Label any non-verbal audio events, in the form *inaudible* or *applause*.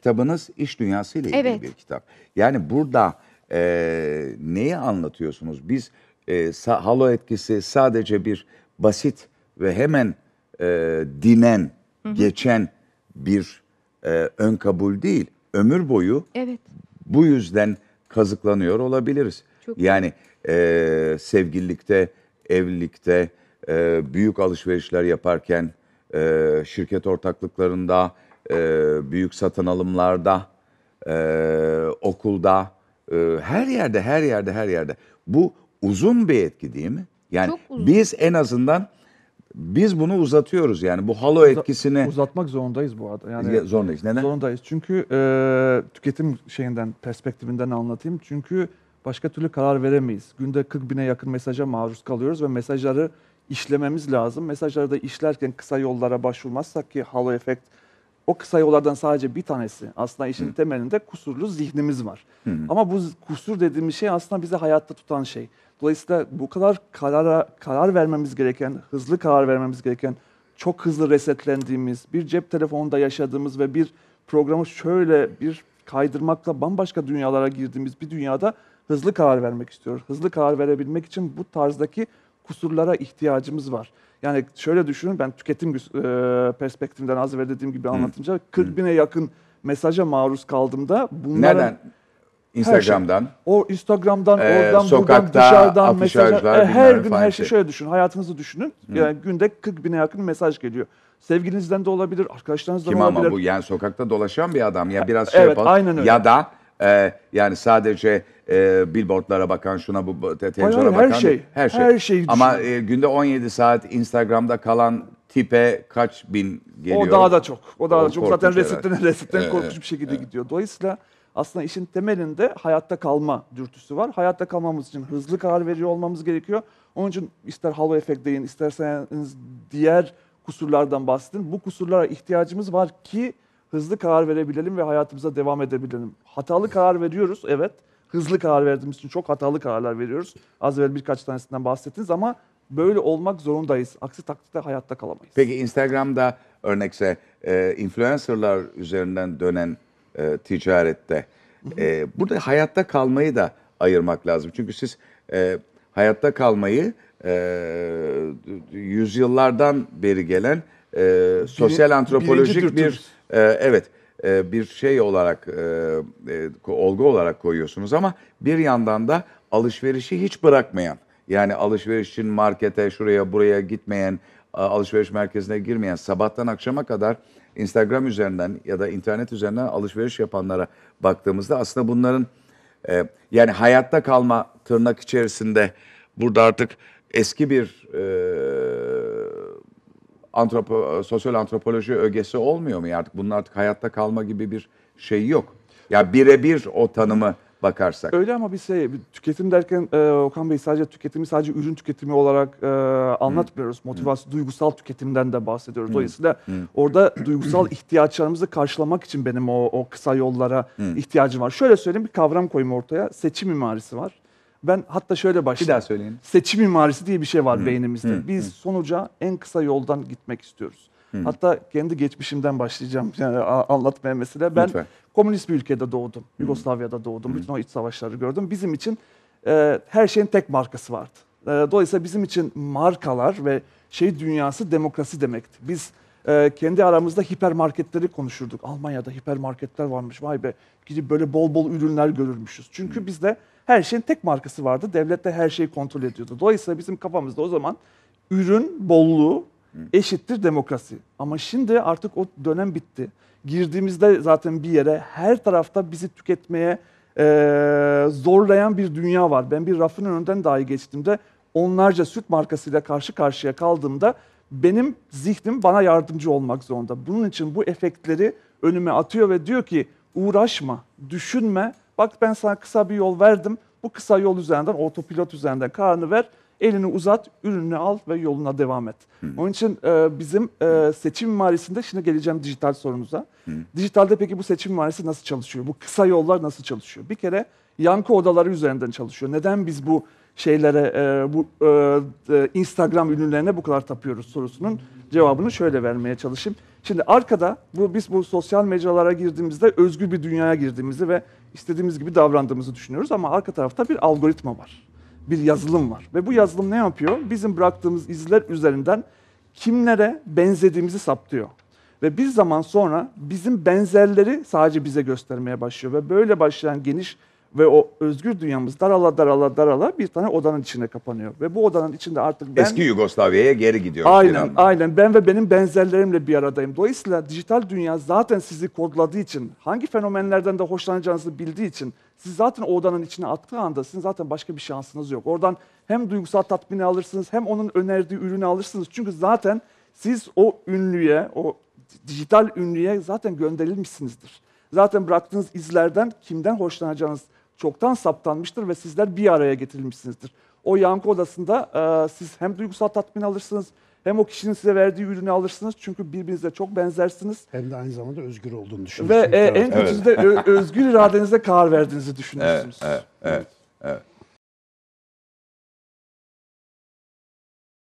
Kitabınız iş dünyası ile ilgili evet. bir kitap. Yani burada e, neyi anlatıyorsunuz? Biz e, sa, halo etkisi sadece bir basit ve hemen e, dinen, Hı-hı. geçen bir e, ön kabul değil. Ömür boyu evet. bu yüzden kazıklanıyor olabiliriz. Çok yani e, sevgililikte, evlilikte, e, büyük alışverişler yaparken, e, şirket ortaklıklarında, e, büyük satın alımlarda, e, okulda, e, her yerde, her yerde, her yerde. Bu uzun bir etki değil mi? Yani Çok uzun. biz en azından biz bunu uzatıyoruz yani bu halo Uza, etkisini uzatmak zorundayız bu arada. Yani zorundayız. Neden? Zorundayız. Çünkü e, tüketim şeyinden perspektifinden anlatayım. Çünkü başka türlü karar veremeyiz. Günde 40 bine yakın mesaja maruz kalıyoruz ve mesajları işlememiz lazım. Mesajları da işlerken kısa yollara başvurmazsak ki halo efekt o kısa yollardan sadece bir tanesi aslında işin Hı. temelinde kusurlu zihnimiz var. Hı. Ama bu kusur dediğimiz şey aslında bizi hayatta tutan şey. Dolayısıyla bu kadar karara, karar vermemiz gereken, hızlı karar vermemiz gereken, çok hızlı resetlendiğimiz, bir cep telefonunda yaşadığımız ve bir programı şöyle bir kaydırmakla bambaşka dünyalara girdiğimiz bir dünyada hızlı karar vermek istiyoruz. Hızlı karar verebilmek için bu tarzdaki kusurlara ihtiyacımız var. Yani şöyle düşünün ben tüketim e, perspektifinden az evvel dediğim gibi anlatınca 40 bine yakın mesaja maruz kaldığımda bunlara... neden Instagram'dan. Şey. O Instagram'dan, ee, oradan, sokakta, buradan, dışarıdan mesaj E, her gün her şey. şey şöyle düşünün. Hayatınızı düşünün. Hı. Yani günde 40 bine yakın mesaj geliyor. Sevgilinizden de olabilir, arkadaşlarınızdan Kim olabilir. Kim ama bu? Yani sokakta dolaşan bir adam ya biraz e, şey evet, yapalım. Aynen öyle. Ya da ee, yani sadece e, billboardlara bakan, şuna bu te- televizyona bakan. Şey, her şey. Her şey. Her şeyi Ama e, günde 17 saat Instagram'da kalan tipe kaç bin geliyor? O daha da çok. O daha o da çok. Zaten resetten resetten evet, korkunç bir şekilde evet. gidiyor. Dolayısıyla aslında işin temelinde hayatta kalma dürtüsü var. Hayatta kalmamız için hızlı karar veriyor olmamız gerekiyor. Onun için ister halo efekt deyin, isterseniz diğer kusurlardan bahsedin. Bu kusurlara ihtiyacımız var ki hızlı karar verebilelim ve hayatımıza devam edebilelim. Hatalı karar veriyoruz, evet. Hızlı karar verdiğimiz için çok hatalı kararlar veriyoruz. Az evvel birkaç tanesinden bahsettiniz ama böyle olmak zorundayız. Aksi takdirde hayatta kalamayız. Peki Instagram'da örnekse e, influencerlar üzerinden dönen e, ticarette e, burada hayatta kalmayı da ayırmak lazım. Çünkü siz e, hayatta kalmayı e, yüzyıllardan beri gelen e, sosyal Biri, antropolojik bir e, evet e, bir şey olarak e, e olgu olarak koyuyorsunuz ama bir yandan da alışverişi hiç bırakmayan yani alışveriş için markete şuraya buraya gitmeyen alışveriş merkezine girmeyen sabahtan akşama kadar Instagram üzerinden ya da internet üzerinden alışveriş yapanlara baktığımızda aslında bunların e, yani hayatta kalma tırnak içerisinde burada artık eski bir e, antropo, e, sosyal antropoloji ögesi olmuyor mu artık? Bunun artık hayatta kalma gibi bir şey yok. Ya birebir o tanımı bakarsak. Öyle ama şey, bir şey tüketim derken e, Okan Bey sadece tüketimi sadece ürün tüketimi olarak e, anlatmıyoruz. Motivasyon, hmm. duygusal tüketimden de bahsediyoruz. Dolayısıyla hmm. orada duygusal *clears throat* ihtiyaçlarımızı karşılamak için benim o, o kısa yollara hmm. ihtiyacım var. Şöyle söyleyeyim bir kavram koyayım ortaya. Seçim mimarisi var. Ben hatta şöyle başlayayım. Bir daha söyleyin. Seçim mimarisi diye bir şey var Hı. beynimizde. Hı. Biz sonuca en kısa yoldan gitmek istiyoruz. Hı. Hatta kendi geçmişimden başlayacağım *laughs* yani anlatmaya mesela. Ben Lütfen. komünist bir ülkede doğdum. Hı. Yugoslavya'da doğdum. Hı. Bütün o iç savaşları gördüm. Bizim için e, her şeyin tek markası vardı. E, dolayısıyla bizim için markalar ve şey dünyası demokrasi demekti. Biz e, kendi aramızda hipermarketleri konuşurduk. Almanya'da hipermarketler varmış vay be gidip böyle bol bol ürünler görürmüşüz. Çünkü hmm. bizde her şeyin tek markası vardı. Devlet de her şeyi kontrol ediyordu. Dolayısıyla bizim kafamızda o zaman ürün bolluğu hmm. eşittir demokrasi. Ama şimdi artık o dönem bitti. Girdiğimizde zaten bir yere her tarafta bizi tüketmeye e, zorlayan bir dünya var. Ben bir rafın önünden dahi geçtiğimde onlarca süt markasıyla karşı karşıya kaldığımda benim zihnim bana yardımcı olmak zorunda. Bunun için bu efektleri önüme atıyor ve diyor ki uğraşma, düşünme. Bak ben sana kısa bir yol verdim. Bu kısa yol üzerinden, otopilot üzerinden karnı ver elini uzat, ürününü al ve yoluna devam et. Hmm. Onun için e, bizim e, seçim mimarisinde şimdi geleceğim dijital sorumuza. Hmm. Dijitalde peki bu seçim mimarisi nasıl çalışıyor? Bu kısa yollar nasıl çalışıyor? Bir kere yankı odaları üzerinden çalışıyor. Neden biz bu şeylere, e, bu e, e Instagram ürünlerine bu kadar tapıyoruz sorusunun cevabını şöyle vermeye çalışayım. Şimdi arkada bu biz bu sosyal mecralara girdiğimizde özgür bir dünyaya girdiğimizi ve istediğimiz gibi davrandığımızı düşünüyoruz ama arka tarafta bir algoritma var bir yazılım var. Ve bu yazılım ne yapıyor? Bizim bıraktığımız izler üzerinden kimlere benzediğimizi saptıyor. Ve bir zaman sonra bizim benzerleri sadece bize göstermeye başlıyor. Ve böyle başlayan geniş ve o özgür dünyamız darala darala darala bir tane odanın içine kapanıyor. Ve bu odanın içinde artık ben... Eski Yugoslavya'ya geri gidiyoruz. Aynen, aynen. Ben ve benim benzerlerimle bir aradayım. Dolayısıyla dijital dünya zaten sizi kodladığı için, hangi fenomenlerden de hoşlanacağınızı bildiği için, siz zaten o odanın içine attığı anda sizin zaten başka bir şansınız yok. Oradan hem duygusal tatmini alırsınız, hem onun önerdiği ürünü alırsınız. Çünkü zaten siz o ünlüye, o dijital ünlüye zaten gönderilmişsinizdir. Zaten bıraktığınız izlerden kimden hoşlanacağınız çoktan saptanmıştır ve sizler bir araya getirilmişsinizdir. O yankı odasında e, siz hem duygusal tatmin alırsınız hem o kişinin size verdiği ürünü alırsınız çünkü birbirinize çok benzersiniz. Hem de aynı zamanda özgür olduğunu düşünürsünüz. Ve e, en kötüsü de özgür iradenizle karar verdiğinizi düşünürsünüz. Evet, evet, evet. evet.